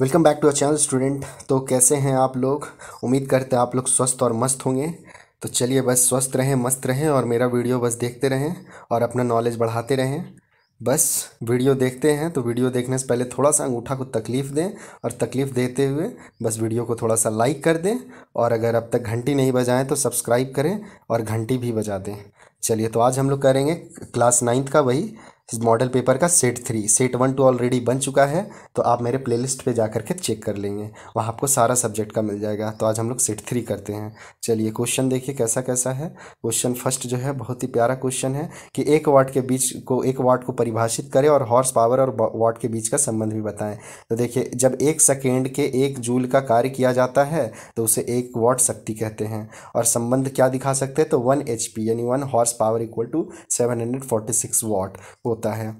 welcome back to our channel student तो कैसे हैं आप लोग उम्मीद करते हैं आप लोग स्वस्थ और मस्त होंगे तो चलिए बस स्वस्थ रहें मस्त रहें और मेरा वीडियो बस देखते रहें और अपना नॉलेज बढ़ाते रहें बस वीडियो देखते हैं तो वीडियो देखने से पहले थोड़ा सा अंगूठा को तकलीफ़ दें और तकलीफ़ देते हुए बस वीडियो को थोड़ा सा लाइक कर दें और अगर अब तक घंटी नहीं बजाएं तो सब्सक्राइब करें और घंटी भी बजा दें चलिए तो आज हम लोग करेंगे क्लास नाइन्थ का वही मॉडल पेपर का set three set one two already बन चुका है तो आप मेरे प्लेलिस्ट पे जा करके चेक कर लेंगे वहाँ आपको सारा सब्जेक्ट का मिल जाएगा तो आज हम लोग सेट थ्री करते हैं चलिए क्वेश्चन देखिए कैसा कैसा है क्वेश्चन फर्स्ट जो है बहुत ही प्यारा क्वेश्चन है कि एक वाट के बीच को एक वाट को परिभाषित करें और हॉर्स पावर और वाट के बीच का संबंध भी बताएं तो देखिए जब एक सेकेंड के एक जूल का कार्य किया जाता है तो उसे एक वाट शक्ति कहते हैं और संबंध क्या दिखा सकते हैं तो वन एच यानी one horse power equal to seven watt होता है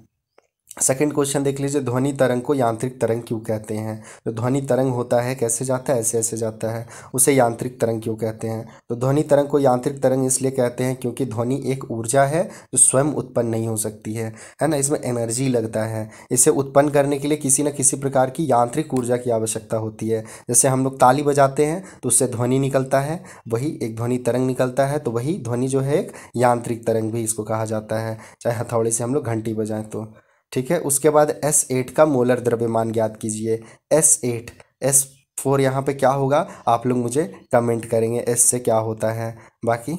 सेकंड क्वेश्चन देख लीजिए ध्वनि तरंग को यांत्रिक तरंग क्यों कहते हैं जो तो ध्वनि तरंग होता है कैसे जाता है ऐसे ऐसे जाता है उसे यांत्रिक तरंग क्यों कहते हैं तो ध्वनि तरंग को यांत्रिक तरंग इसलिए कहते हैं क्योंकि ध्वनि एक ऊर्जा है जो स्वयं उत्पन्न नहीं हो सकती है है ना इसमें एनर्जी लगता है इसे उत्पन्न करने के लिए किसी न किसी प्रकार की यांत्रिक ऊर्जा की आवश्यकता होती है जैसे हम लोग ताली बजाते हैं तो उससे ध्वनि निकलता है वही एक ध्वनि तरंग निकलता है तो वही ध्वनि जो है एक यांत्रिक तरंग भी इसको कहा जाता है चाहे हथौड़े से हम लोग घंटी बजाएं तो ठीक है उसके बाद एस एट का मोलर द्रव्यमान ज्ञात कीजिए एस एट एस फोर यहाँ पे क्या होगा आप लोग मुझे कमेंट करेंगे एस से क्या होता है बाकी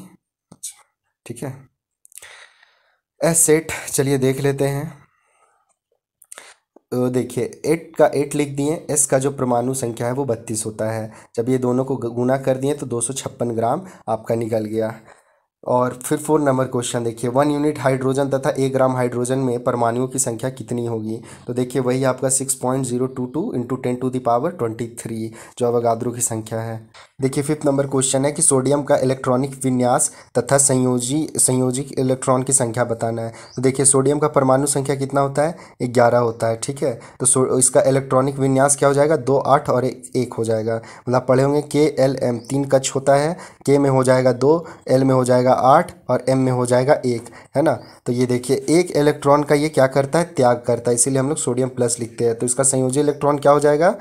अच्छा, ठीक है एस एट चलिए देख लेते हैं देखिए एट का एट लिख दिए एस का जो परमाणु संख्या है वो बत्तीस होता है जब ये दोनों को गुना कर दिए तो दो सौ छप्पन ग्राम आपका निकल गया और फिर फोर नंबर क्वेश्चन देखिए वन यूनिट हाइड्रोजन तथा एक ग्राम हाइड्रोजन में परमाणुओं की संख्या कितनी होगी तो देखिए वही आपका six point zero two two into ten to the power twenty three जो अवगाद्रो की संख्या है देखिए फिफ्थ नंबर क्वेश्चन है कि सोडियम का इलेक्ट्रॉनिक विन्यास तथा संयोजी संयोजिक इलेक्ट्रॉन की संख्या बताना है तो देखिए सोडियम का परमाणु संख्या कितना होता है ग्यारह होता है ठीक है तो सो इसका इलेक्ट्रॉनिक विन्यास क्या हो जाएगा दो आठ और एक हो जाएगा मतलब पढ़े होंगे के एल एम तीन कच्छ होता है के में हो जाएगा दो एल में हो जाएगा आठ और एम में हो जाएगा एक है ना तो ये देखिए एक इलेक्ट्रॉन का ये क्या करता है त्याग करता है इसीलिए हम लोग सोडियम प्लस लिखते हैं तो इसका संयोजी इलेक्ट्रॉन क्या हो जाएगा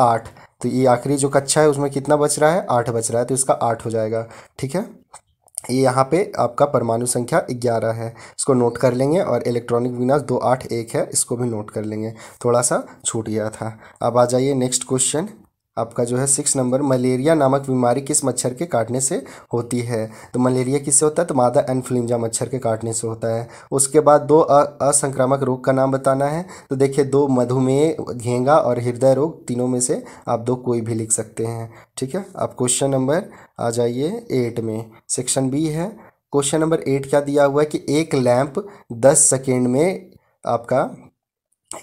आठ तो ये आखिरी जो कक्षा है उसमें कितना बच रहा है आठ बच रहा है तो इसका आठ हो जाएगा ठीक है ये यहाँ पे आपका परमाणु संख्या ग्यारह है इसको नोट कर लेंगे और इलेक्ट्रॉनिक विनाश दो आठ एक है इसको भी नोट कर लेंगे थोड़ा सा छूट गया था अब आ जाइए नेक्स्ट क्वेश्चन आपका जो है सिक्स नंबर मलेरिया नामक बीमारी किस मच्छर के काटने से होती है तो मलेरिया किससे होता है तो मादा एनफ्लुंजा मच्छर के काटने से होता है उसके बाद दो असंक्रामक रोग का नाम बताना है तो देखिए दो मधुमेह घेंगा और हृदय रोग तीनों में से आप दो कोई भी लिख सकते हैं ठीक है आप क्वेश्चन नंबर आ जाइए एट में सेक्शन बी है क्वेश्चन नंबर एट क्या दिया हुआ है कि एक लैंप दस सेकेंड में आपका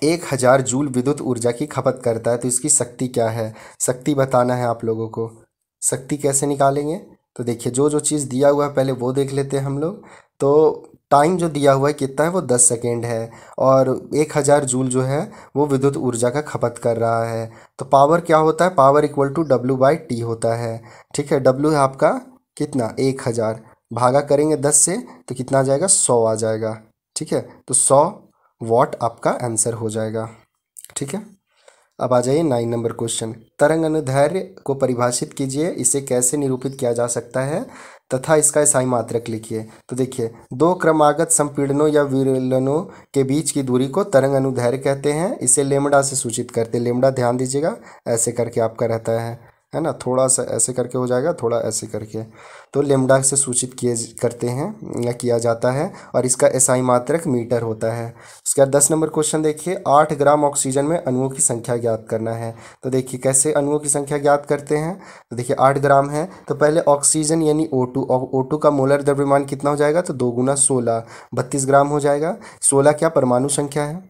एक हज़ार जूल विद्युत ऊर्जा की खपत करता है तो इसकी शक्ति क्या है शक्ति बताना है आप लोगों को शक्ति कैसे निकालेंगे तो देखिए जो जो चीज़ दिया हुआ है पहले वो देख लेते हैं हम लोग तो टाइम जो दिया हुआ है कितना है वो दस सेकेंड है और एक हज़ार जूल जो है वो विद्युत ऊर्जा का खपत कर रहा है तो पावर क्या होता है power equal to W by T होता है ठीक है डब्ल्यू है आपका कितना एक हज़ार भागा करेंगे दस से तो कितना आ जाएगा सौ आ जाएगा ठीक है तो सौ वॉट आपका आंसर हो जाएगा ठीक है अब आ जाइए नाइन नंबर क्वेश्चन तरंग अनुधैर्य को परिभाषित कीजिए इसे कैसे निरूपित किया जा सकता है तथा इसका ईसाई मात्रक लिखिए तो देखिए दो क्रमागत संपीड़नों या विरलनों के बीच की दूरी को तरंग अनुधैर्य कहते हैं इसे लेमडा से सूचित करते लेमडा ध्यान दीजिएगा ऐसे करके आपका रहता है है ना थोड़ा सा ऐसे करके हो जाएगा थोड़ा ऐसे करके तो लेमडा से सूचित किए करते हैं या किया जाता है और इसका एसआई मात्रक मीटर होता है उसके बाद दस नंबर क्वेश्चन देखिए आठ ग्राम ऑक्सीजन में अणुओं की संख्या ज्ञात करना है तो देखिए कैसे अणुओं की संख्या ज्ञात करते हैं तो देखिए आठ ग्राम है तो पहले ऑक्सीजन यानी ओ टू ओ टू का मोलर द्रव्यमान कितना हो जाएगा तो दो गुना सोलह बत्तीस ग्राम हो जाएगा सोलह क्या परमाणु संख्या है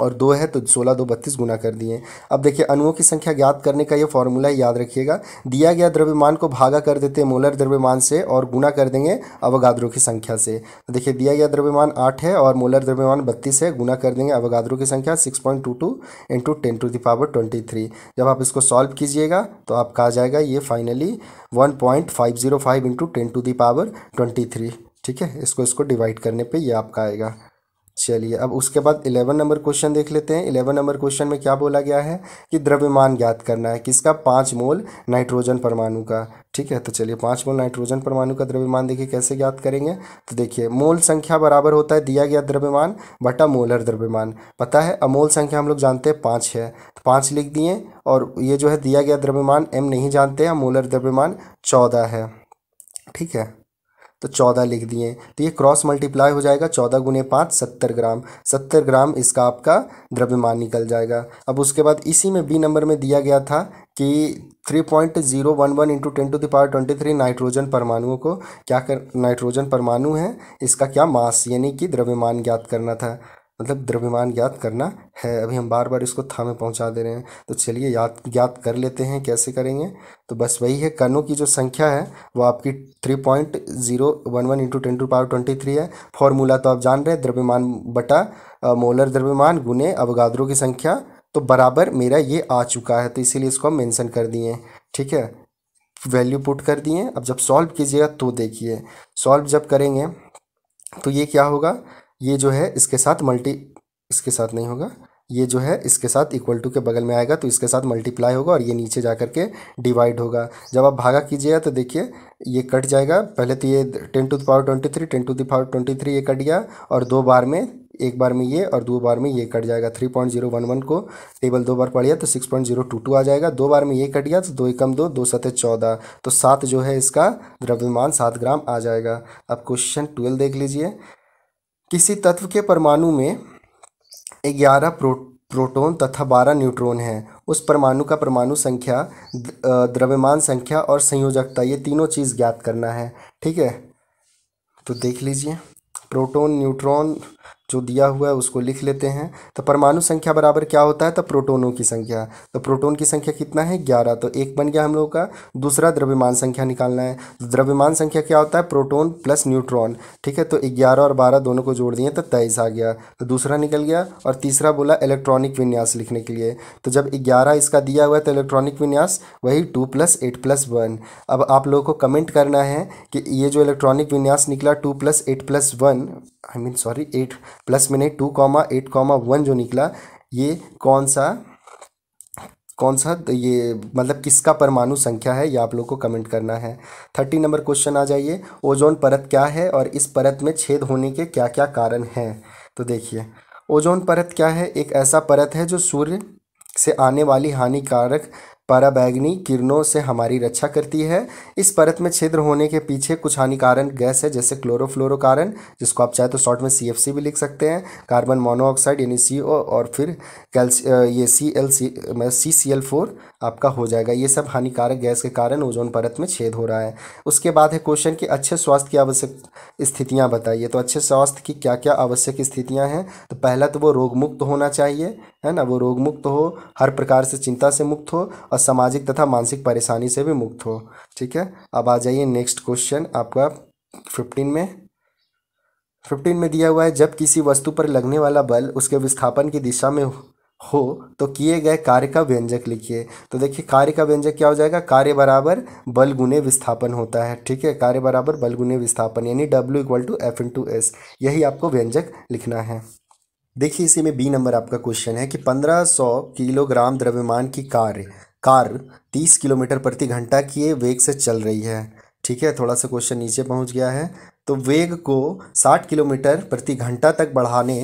और दो है तो सोलह दो बत्तीस गुना कर दिए अब देखिए अणुओं की संख्या ज्ञात करने का ये फॉर्मूला है याद रखिएगा दिया गया द्रव्यमान को भागा कर देते हैं मोलर द्रव्यमान से और गुना कर देंगे अवगाद्रों की संख्या से तो देखिए दिया गया द्रव्यमान आठ है और मोलर द्रव्यमान बत्तीस है गुना कर देंगे अवगाद्रों की संख्या six point two two into ten to twenty three जब आप इसको सॉल्व कीजिएगा तो आपका आ जाएगा ये finally one point five zero five into ten to twenty three ठीक है इसको इसको डिवाइड करने पर यह आपका आएगा चलिए अब उसके बाद इलेवन नंबर क्वेश्चन देख लेते हैं इलेवन नंबर क्वेश्चन में क्या बोला गया है कि द्रव्यमान ज्ञात करना है किसका पाँच मोल नाइट्रोजन परमाणु का ठीक है तो चलिए पाँच मोल नाइट्रोजन परमाणु का द्रव्यमान देखिए कैसे ज्ञात करेंगे तो देखिए मोल संख्या बराबर होता है दिया गया द्रव्यमान बटा मोलर द्रव्यमान पता है अमोल संख्या हम लोग जानते हैं पाँच है तो पाँच लिख दिए और ये जो है दिया गया द्रव्यमान एम नहीं जानते हैं मोलर द्रव्यमान चौदह है ठीक है तो चौदह लिख दिए तो ये क्रॉस मल्टीप्लाई हो जाएगा चौदह गुने पाँच सत्तर ग्राम सत्तर ग्राम इसका आपका द्रव्यमान निकल जाएगा अब उसके बाद इसी में बी नंबर में दिया गया था कि three point zero one one into ten to the power twenty three nitrogen परमाणुओं को क्या कर नाइट्रोजन परमाणु है इसका क्या मास यानी कि द्रव्यमान ज्ञात करना था मतलब द्रव्यमान ज्ञात करना है अभी हम बार बार इसको था में पहुँचा दे रहे हैं तो चलिए याद ज्ञात कर लेते हैं कैसे करेंगे तो बस वही है कणों की जो संख्या है वो आपकी three point zero one one into ten to power twenty three है फॉर्मूला तो आप जान रहे हैं द्रव्यमान बटा मोलर द्रव्यमान गुने अवगाद्रों की संख्या तो बराबर मेरा ये आ चुका है तो इसीलिए इसको हम मैंसन कर दिए ठीक है वैल्यू पुट कर दिए अब जब सॉल्व कीजिएगा तो देखिए सॉल्व जब करेंगे तो ये क्या होगा ये जो है इसके साथ मल्टी इसके साथ नहीं होगा ये जो है इसके साथ इक्वल टू के बगल में आएगा तो इसके साथ मल्टीप्लाई होगा और ये नीचे जा कर के डिवाइड होगा जब आप भागा कीजिएगा तो देखिए ये कट जाएगा पहले तो ये ten to the power twenty three ten to the power twenty three ये कट गया और दो बार में एक बार में ये और दो बार में ये कट जाएगा three point zero one one को टेबल दो बार पड़ गया तो six point zero two two आ जाएगा दो बार में ये कट गया तो दो एकम दो दो सतह चौदह तो सात जो है इसका द्रव्यमान सात ग्राम आ जाएगा अब क्वेश्चन ट्वेल्व देख लीजिए किसी तत्व के परमाणु में ग्यारह प्रो प्रोटोन तथा बारह न्यूट्रॉन हैं उस परमाणु का परमाणु संख्या द्रव्यमान संख्या और संयोजकता ये तीनों चीज़ ज्ञात करना है ठीक है तो देख लीजिए प्रोटोन न्यूट्रॉन जो दिया हुआ है उसको लिख लेते हैं तो परमाणु संख्या बराबर क्या होता है तो प्रोटोनों की संख्या तो प्रोटोन की संख्या कितना है ग्यारह तो एक बन गया हम लोगों का दूसरा द्रव्यमान संख्या निकालना है तो द्रव्यमान संख्या क्या होता है प्रोटोन प्लस न्यूट्रॉन ठीक है तो ग्यारह और बारह दोनों को जोड़ दिए तो तेईस आ गया तो दूसरा निकल गया और तीसरा बोला इलेक्ट्रॉनिक विन्यास लिखने के लिए तो जब ग्यारह इसका दिया हुआ है तो इलेक्ट्रॉनिक विन्यास वही two plus eight plus one अब आप लोगों को कमेंट करना है कि ये जो इलेक्ट्रॉनिक विन्यास निकला two plus eight plus one I mean sorry eight plus मैंने two comma eight comma one जो निकला ये कौन सा कौन सा तो ये मतलब किसका परमाणु संख्या है ये आप लोग को कमेंट करना है थर्टी नंबर क्वेश्चन आ जाइए ओजोन परत क्या है और इस परत में छेद होने के क्या क्या कारण हैं तो देखिए ओजोन परत क्या है एक ऐसा परत है जो सूर्य से आने वाली हानिकारक पराबैगनी किरणों से हमारी रक्षा करती है इस परत में छिद्र होने के पीछे कुछ हानिकारक गैस है जैसे क्लोरोफ्लोरोकार्बन जिसको आप चाहे तो शॉर्ट में सी भी लिख सकते हैं कार्बन मोनोऑक्साइड यानी सी और फिर कैल्स ये C L C C C L four आपका हो जाएगा ये सब हानिकारक गैस के कारण ओजोन परत में छेद हो रहा है उसके बाद है क्वेश्चन कि अच्छे स्वास्थ्य की आवश्यक स्थितियाँ बताइए तो अच्छे स्वास्थ्य की क्या क्या आवश्यक स्थितियाँ हैं तो पहला तो वो रोगमुक्त होना चाहिए है ना वो रोग मुक्त हो हर प्रकार से चिंता से मुक्त हो और सामाजिक तथा मानसिक परेशानी से भी मुक्त हो ठीक है अब आ जाइए नेक्स्ट क्वेश्चन आपका फिफ्टीन में फिफ्टीन में दिया हुआ है जब किसी वस्तु पर लगने वाला बल उसके विस्थापन की दिशा में हो तो किए गए कार्य का व्यंजक लिखिए तो देखिए कार्य का व्यंजक क्या हो जाएगा कार्य बराबर बल गुने विस्थापन होता है ठीक है कार्य बराबर बल गुने विस्थापन यानी W equal to F into S यही आपको व्यंजक लिखना है देखिए इसी में बी नंबर आपका क्वेश्चन है कि 1500 किलोग्राम द्रव्यमान की कार कार 30 किलोमीटर प्रति घंटा की वेग से चल रही है ठीक है थोड़ा सा क्वेश्चन नीचे पहुंच गया है तो वेग को 60 किलोमीटर प्रति घंटा तक बढ़ाने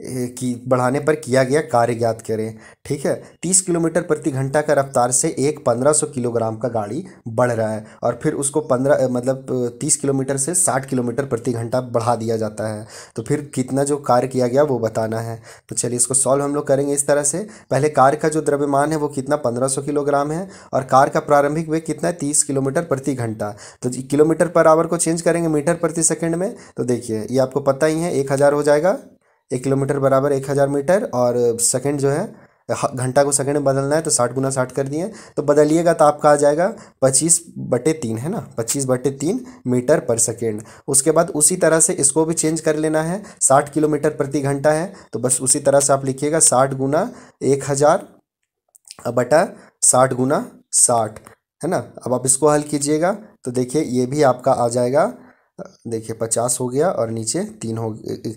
की बढ़ाने पर किया गया कार्य ज्ञात करें ठीक है तीस किलोमीटर प्रति घंटा का रफ्तार से एक पंद्रह सौ किलोग्राम का गाड़ी बढ़ रहा है और फिर उसको पंद्रह मतलब तीस किलोमीटर से साठ किलोमीटर प्रति घंटा बढ़ा दिया जाता है तो फिर कितना जो कार्य किया गया वो बताना है तो चलिए इसको सॉल्व हम लोग करेंगे इस तरह से पहले कार का जो द्रव्यमान है वो कितना पंद्रह सौ किलोग्राम है और कार का प्रारंभिक वेग कितना है तीस किलोमीटर प्रति घंटा तो किलोमीटर पर आवर को चेंज करेंगे मीटर प्रति सेकेंड में तो देखिए ये आपको पता ही है एक हो जाएगा एक किलोमीटर बराबर एक हज़ार मीटर और सेकेंड जो है घंटा को सेकंड में बदलना है तो साठ गुना साठ कर दिए तो बदलिएगा तो आपका आ जाएगा पच्चीस बटे तीन है ना पच्चीस बटे तीन मीटर पर सेकेंड उसके बाद उसी तरह से इसको भी चेंज कर लेना है साठ किलोमीटर प्रति घंटा है तो बस उसी तरह से आप लिखिएगा साठ गुना एक हज़ार बटा साठ गुना साठ है ना अब आप इसको हल कीजिएगा तो देखिए ये भी आपका आ जाएगा देखिए पचास हो गया और नीचे तीन हो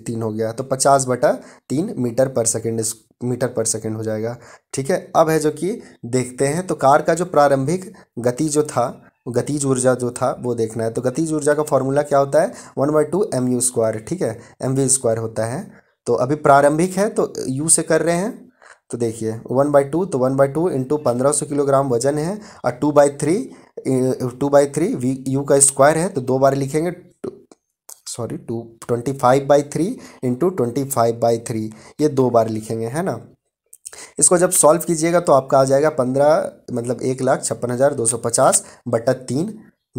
तीन हो गया तो पचास बटा तीन मीटर पर सेकेंड मीटर पर सेकेंड हो जाएगा ठीक है अब है जो कि देखते हैं तो कार का जो प्रारंभिक गति जो था गतिज ऊर्जा जो था वो देखना है तो गतिज ऊर्जा का फॉर्मूला क्या होता है one by two m u square ठीक है एम वी स्क्वायर होता है तो अभी प्रारंभिक है तो यू से कर रहे हैं तो देखिए वन बाई टू तो वन बाई टू इंटू पंद्रह सौ किलोग्राम वजन है और two by three two by three v u का स्क्वायर है तो दो बार लिखेंगे sorry two twenty five by three into twenty five by three ये दो बार लिखेंगे है ना इसको जब सॉल्व कीजिएगा तो आपका आ जाएगा पंद्रह मतलब एक लाख छप्पन हज़ार दो सौ पचास बटा तीन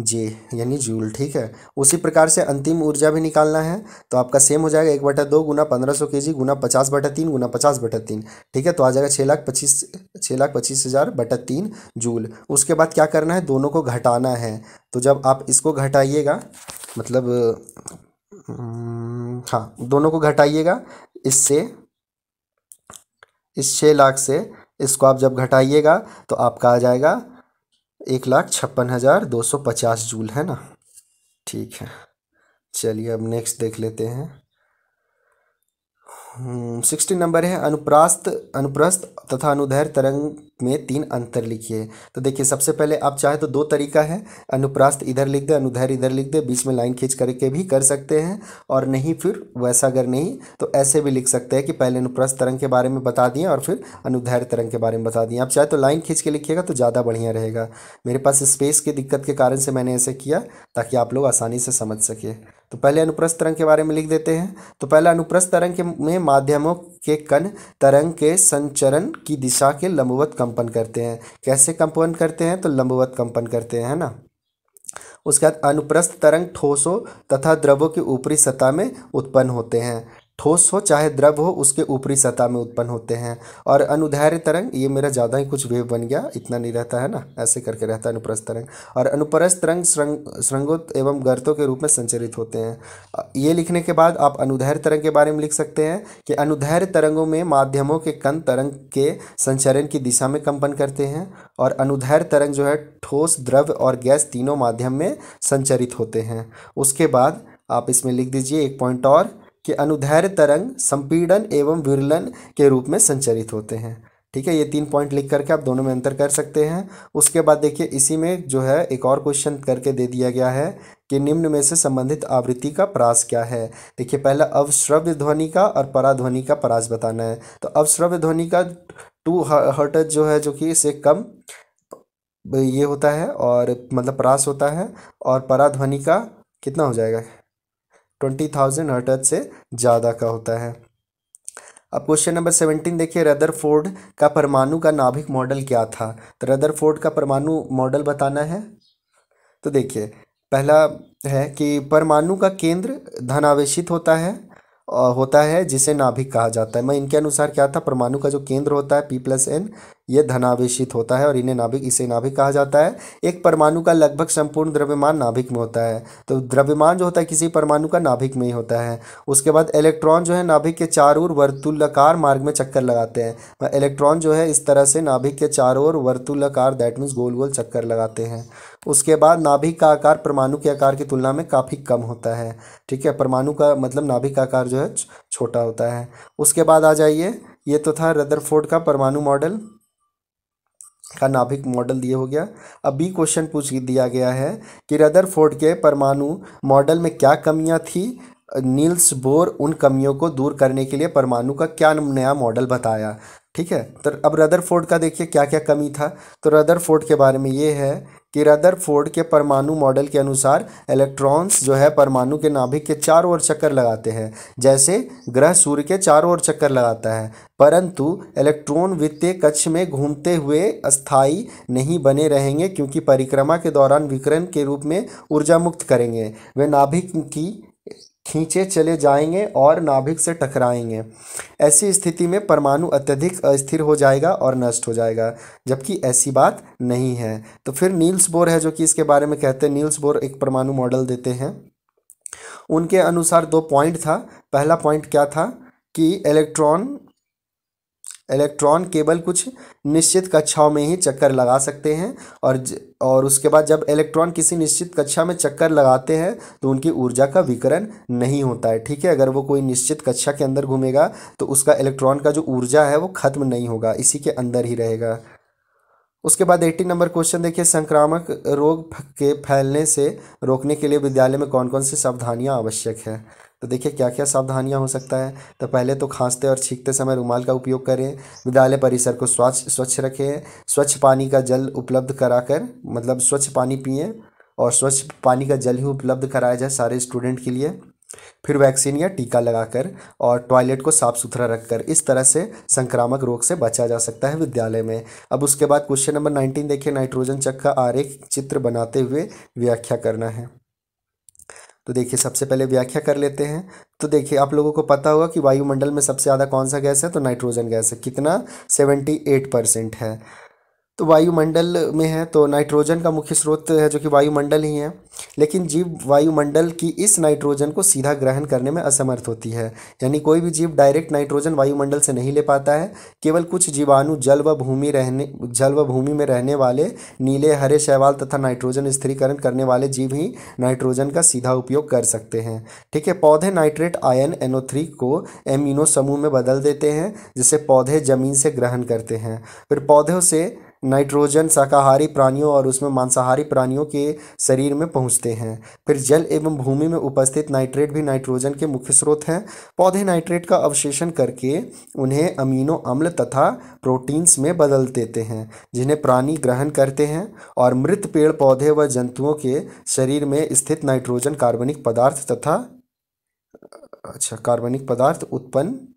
जे यानी जूल ठीक है उसी प्रकार से अंतिम ऊर्जा भी निकालना है तो आपका सेम हो जाएगा एक बटा दो गुना पंद्रह सौ के जी गुना पचास बटा तीन गुना पचास बटा तीन ठीक है तो आ जाएगा छः लाख पच्चीस छः लाख पच्चीस हज़ार बटा तीन जूल उसके बाद क्या करना है दोनों को घटाना है तो जब आप इसको घटाइएगा मतलब हम्म, हाँ दोनों को घटाइएगा इससे इस छः लाख से इसको आप जब घटाइएगा तो आपका आ जाएगा एक लाख छप्पन हज़ार दो सौ पचास जूल है ना ठीक है चलिए अब नेक्स्ट देख लेते हैं सिक्सटीन हम्म, नंबर है अनुप्रास्त अनुप्रस्त तथा अनुधैर्य तरंग में तीन अंतर लिखिए तो देखिए सबसे पहले आप चाहे तो दो तरीका है अनुप्रास्त इधर लिख दे अनुधैर इधर लिख दे बीच में लाइन खींच करके भी कर सकते हैं और नहीं फिर वैसा अगर नहीं तो ऐसे भी लिख सकते हैं कि पहले अनुप्रस्त तरंग के बारे में बता दिए और फिर अनुधैर्य तरंग के बारे में बता दिए आप चाहे तो लाइन खींच के लिखिएगा तो ज़्यादा बढ़िया रहेगा मेरे पास स्पेस की दिक्कत के कारण से मैंने ऐसे किया ताकि आप लोग आसानी से समझ सके तो पहले अनुप्रस्थ तरंग के बारे में लिख देते हैं तो पहले अनुप्रस्थ तरंग के में माध्यमों के कण तरंग के संचरण की दिशा के लंबवत कंपन करते हैं कैसे कंपन करते हैं तो लंबवत कंपन करते हैं ना उसके बाद अनुप्रस्थ तरंग ठोसों तथा द्रवों की ऊपरी सतह में उत्पन्न होते हैं ठोस हो चाहे द्रव हो उसके ऊपरी सतह में उत्पन्न होते हैं और अनुदैर्य तरंग ये मेरा ज़्यादा ही कुछ वेव बन गया इतना नहीं रहता है ना ऐसे करके रहता है अनुप्रस्थ तरंग और अनुप्रस्थ तरंग श्रंग श्रृंगोत एवं गर्तों के रूप में संचरित होते हैं ये लिखने के बाद आप अनुदैर्य तरंग के बारे में लिख सकते हैं कि अनुदैर्य तरंगों में माध्यमों के कन तरंग के संचरण की दिशा में कंपन करते हैं और अनुदैर्य तरंग जो है ठोस द्रव और गैस तीनों माध्यम में संचरित होते हैं उसके बाद आप इसमें लिख दीजिए एक पॉइंट और कि अनुधैर्य तरंग संपीड़न एवं विरलन के रूप में संचरित होते हैं ठीक है ये तीन पॉइंट लिख करके आप दोनों में अंतर कर सकते हैं उसके बाद देखिए इसी में जो है एक और क्वेश्चन करके दे दिया गया है कि निम्न में से संबंधित आवृत्ति का परास क्या है देखिए पहला अवश्रव्य ध्वनि का और पराध्वनि का परास बताना है तो अवश्रव्य ध्वनि का टू हर्ट जो है जो कि इसे कम ये होता है और मतलब परास होता है और पराध्वनि का कितना हो जाएगा ट्वेंटी थाउजेंड हर्टज से ज़्यादा का होता है अब क्वेश्चन नंबर सेवेंटीन देखिए रदरफोर्ड का परमाणु का नाभिक मॉडल क्या था तो रदरफोर्ड का परमाणु मॉडल बताना है तो देखिए पहला है कि परमाणु का केंद्र धनावेशित होता है होता है जिसे नाभिक कहा जाता है मैं इनके अनुसार क्या था परमाणु का जो केंद्र होता है पी प्लस एन यह धनावेशित होता है और इन्हें नाभिक इसे नाभिक कहा जाता है एक परमाणु का लगभग संपूर्ण द्रव्यमान नाभिक में होता है तो द्रव्यमान जो होता है किसी परमाणु का नाभिक में ही होता है उसके बाद इलेक्ट्रॉन जो है नाभिक के चारों ओर वर्तुलकार मार्ग में चक्कर लगाते हैं तो इलेक्ट्रॉन जो है इस तरह से नाभिक के चारों ओर वर्तुलकार दैट मीन्स गोल गोल चक्कर लगाते हैं उसके बाद नाभिक का आकार परमाणु के आकार की तुलना में काफ़ी कम होता है ठीक है परमाणु का मतलब नाभिक का आकार जो है छोटा होता है उसके बाद आ जाइए ये तो था रदरफोर्ड का परमाणु मॉडल का नाभिक मॉडल दिया हो गया अब बी क्वेश्चन पूछ दिया गया है कि रदरफोर्ड के परमाणु मॉडल में क्या कमियां थी नील्स बोर उन कमियों को दूर करने के लिए परमाणु का क्या नया मॉडल बताया ठीक है तो अब फोर्ड का देखिए क्या क्या कमी था तो फोर्ड के बारे में ये है कि फोर्ड के परमाणु मॉडल के अनुसार इलेक्ट्रॉन्स जो है परमाणु के नाभिक के चारों ओर चक्कर लगाते हैं जैसे ग्रह सूर्य के चारों ओर चक्कर लगाता है परंतु इलेक्ट्रॉन वित्तीय कक्ष में घूमते हुए अस्थाई नहीं बने रहेंगे क्योंकि परिक्रमा के दौरान विकरण के रूप में ऊर्जा मुक्त करेंगे वे नाभिक की खींचे चले जाएंगे और नाभिक से टकराएंगे ऐसी स्थिति में परमाणु अत्यधिक अस्थिर हो जाएगा और नष्ट हो जाएगा जबकि ऐसी बात नहीं है तो फिर नील्स बोर है जो कि इसके बारे में कहते हैं नील्स बोर एक परमाणु मॉडल देते हैं उनके अनुसार दो पॉइंट था पहला पॉइंट क्या था कि इलेक्ट्रॉन इलेक्ट्रॉन केवल कुछ निश्चित कक्षाओं में ही चक्कर लगा सकते हैं और ज, और उसके बाद जब इलेक्ट्रॉन किसी निश्चित कक्षा में चक्कर लगाते हैं तो उनकी ऊर्जा का विकरण नहीं होता है ठीक है अगर वो कोई निश्चित कक्षा के अंदर घूमेगा तो उसका इलेक्ट्रॉन का जो ऊर्जा है वो खत्म नहीं होगा इसी के अंदर ही रहेगा उसके बाद एट्टी नंबर क्वेश्चन देखिए संक्रामक रोग के फैलने से रोकने के लिए विद्यालय में कौन कौन सी सावधानियाँ आवश्यक है तो देखिए क्या क्या सावधानियाँ हो सकता है तो पहले तो खांसते और छींकते समय रुमाल का उपयोग करें विद्यालय परिसर को स्वच्छ स्वच्छ रखें स्वच्छ पानी का जल उपलब्ध कराकर मतलब स्वच्छ पानी पिए और स्वच्छ पानी का जल ही उपलब्ध कराया जाए सारे स्टूडेंट के लिए फिर वैक्सीन या टीका लगाकर और टॉयलेट को साफ़ सुथरा रखकर इस तरह से संक्रामक रोग से बचा जा सकता है विद्यालय में अब उसके बाद क्वेश्चन नंबर नाइनटीन देखिए नाइट्रोजन चक का आरेख चित्र बनाते हुए व्याख्या करना है तो देखिए सबसे पहले व्याख्या कर लेते हैं तो देखिए आप लोगों को पता होगा कि वायुमंडल में सबसे ज़्यादा कौन सा गैस है तो नाइट्रोजन गैस है कितना सेवेंटी एट परसेंट है तो वायुमंडल में है तो नाइट्रोजन का मुख्य स्रोत है जो कि वायुमंडल ही है लेकिन जीव वायुमंडल की इस नाइट्रोजन को सीधा ग्रहण करने में असमर्थ होती है यानी कोई भी जीव डायरेक्ट नाइट्रोजन वायुमंडल से नहीं ले पाता है केवल कुछ जीवाणु जल व भूमि रहने जल व भूमि में रहने वाले नीले हरे शैवाल तथा नाइट्रोजन स्थिरीकरण करने वाले जीव ही नाइट्रोजन का सीधा उपयोग कर सकते हैं ठीक है पौधे नाइट्रेट आयन एनओ को एमिनो समूह में बदल देते हैं जिसे पौधे जमीन से ग्रहण करते हैं फिर पौधों से नाइट्रोजन शाकाहारी प्राणियों और उसमें मांसाहारी प्राणियों के शरीर में पहुंचते हैं फिर जल एवं भूमि में उपस्थित नाइट्रेट भी नाइट्रोजन के मुख्य स्रोत हैं पौधे नाइट्रेट का अवशेषण करके उन्हें अमीनो अम्ल तथा प्रोटीन्स में बदल देते हैं जिन्हें प्राणी ग्रहण करते हैं और मृत पेड़ पौधे व जंतुओं के शरीर में स्थित नाइट्रोजन कार्बनिक पदार्थ तथा अच्छा कार्बनिक पदार्थ उत्पन्न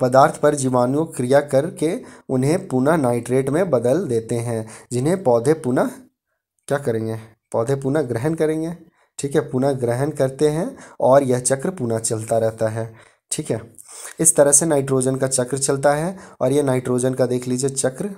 पदार्थ पर जीवाणु क्रिया करके उन्हें पुनः नाइट्रेट में बदल देते हैं जिन्हें पौधे पुनः क्या करेंगे पौधे पुनः ग्रहण करेंगे ठीक है पुनः ग्रहण करते हैं और यह चक्र पुनः चलता रहता है ठीक है इस तरह से नाइट्रोजन का चक्र चलता है और यह नाइट्रोजन का देख लीजिए चक्र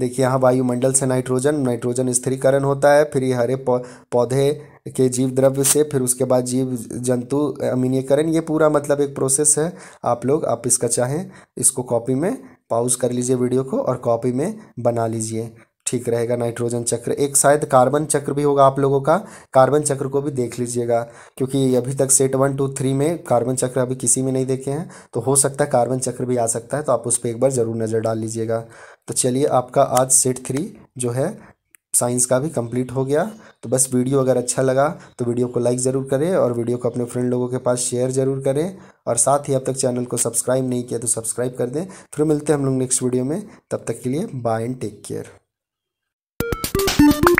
देखिए यहाँ वायुमंडल से नाइट्रोजन नाइट्रोजन स्थिरीकरण होता है फिर ये हरे पौधे के जीव द्रव्य से फिर उसके बाद जीव जंतु अमीनीकरण ये पूरा मतलब एक प्रोसेस है आप लोग आप इसका चाहें इसको कॉपी में पाउज कर लीजिए वीडियो को और कॉपी में बना लीजिए ठीक रहेगा नाइट्रोजन चक्र एक शायद कार्बन चक्र भी होगा आप लोगों का कार्बन चक्र को भी देख लीजिएगा क्योंकि अभी तक सेट वन टू थ्री में कार्बन चक्र अभी किसी में नहीं देखे हैं तो हो सकता है कार्बन चक्र भी आ सकता है तो आप उस पर एक बार ज़रूर नज़र डाल लीजिएगा तो चलिए आपका आज सेट थ्री जो है साइंस का भी कंप्लीट हो गया तो बस वीडियो अगर अच्छा लगा तो वीडियो को लाइक ज़रूर करें और वीडियो को अपने फ्रेंड लोगों के पास शेयर ज़रूर करें और साथ ही अब तक चैनल को सब्सक्राइब नहीं किया तो सब्सक्राइब कर दें फिर मिलते हैं हम लोग नेक्स्ट वीडियो में तब तक के लिए बाय एंड टेक केयर